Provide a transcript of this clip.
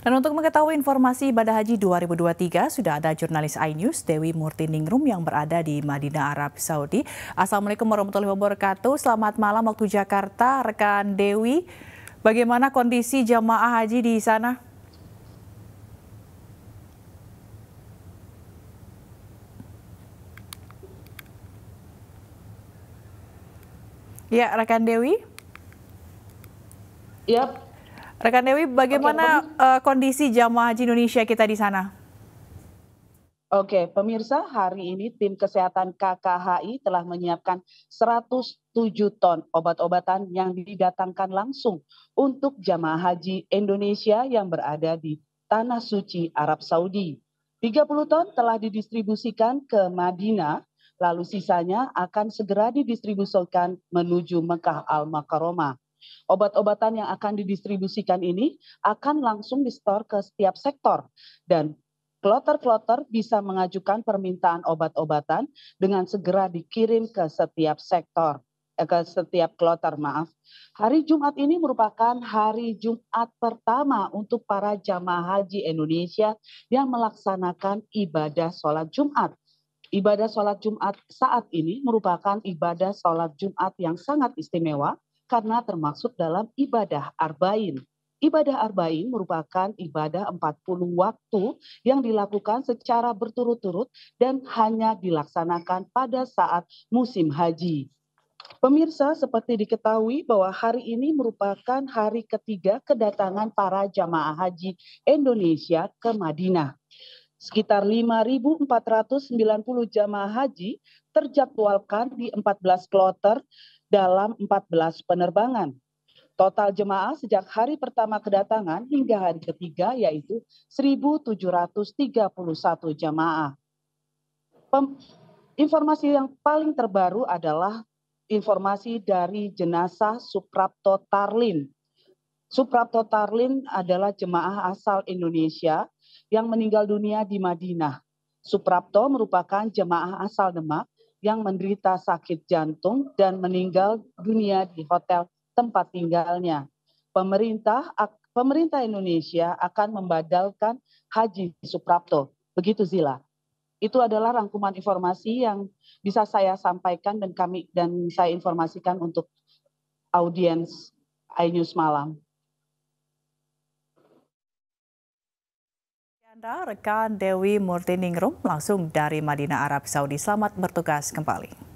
Dan untuk mengetahui informasi ibadah haji 2023 sudah ada jurnalis iNews Dewi Murti Ningrum yang berada di Madinah Arab Saudi. Assalamualaikum warahmatullahi wabarakatuh. Selamat malam waktu Jakarta, rekan Dewi. Bagaimana kondisi jamaah haji di sana? Ya, rekan Dewi. Yap, Rekan Dewi, bagaimana Oke, uh, kondisi jamaah haji Indonesia kita di sana? Oke, pemirsa, hari ini tim kesehatan KKHI telah menyiapkan 107 ton obat-obatan yang didatangkan langsung untuk jamaah haji Indonesia yang berada di Tanah Suci Arab Saudi. 30 ton telah didistribusikan ke Madinah, lalu sisanya akan segera didistribusikan menuju Mekah Al-Makaromah. Obat-obatan yang akan didistribusikan ini akan langsung di-store ke setiap sektor dan Kloter-kloter bisa mengajukan permintaan obat-obatan dengan segera dikirim ke setiap sektor eh, ke setiap kloter, maaf. Hari Jumat ini merupakan hari Jumat pertama untuk para jamaah haji Indonesia yang melaksanakan ibadah sholat Jumat. Ibadah sholat Jumat saat ini merupakan ibadah sholat Jumat yang sangat istimewa karena termasuk dalam ibadah Arba'in. Ibadah Arba'in merupakan ibadah 40 waktu yang dilakukan secara berturut-turut dan hanya dilaksanakan pada saat musim haji. Pemirsa, seperti diketahui bahwa hari ini merupakan hari ketiga kedatangan para jamaah haji Indonesia ke Madinah sekitar 5.490 jamaah haji terjadwalkan di 14 kloter dalam 14 penerbangan. Total jemaah sejak hari pertama kedatangan hingga hari ketiga yaitu 1.731 jemaah Pem informasi yang paling terbaru adalah informasi dari jenazah Suprapto Tarlin Suprapto Tarlin adalah jemaah asal Indonesia yang meninggal dunia di Madinah. Suprapto merupakan jemaah asal Demak yang menderita sakit jantung dan meninggal dunia di hotel tempat tinggalnya. Pemerintah pemerintah Indonesia akan membadalkan Haji Suprapto. Begitu Zila. Itu adalah rangkuman informasi yang bisa saya sampaikan dan kami dan saya informasikan untuk audiens iNews malam. Anda rekan Dewi Murtiningrum langsung dari Madinah Arab Saudi. Selamat bertugas kembali.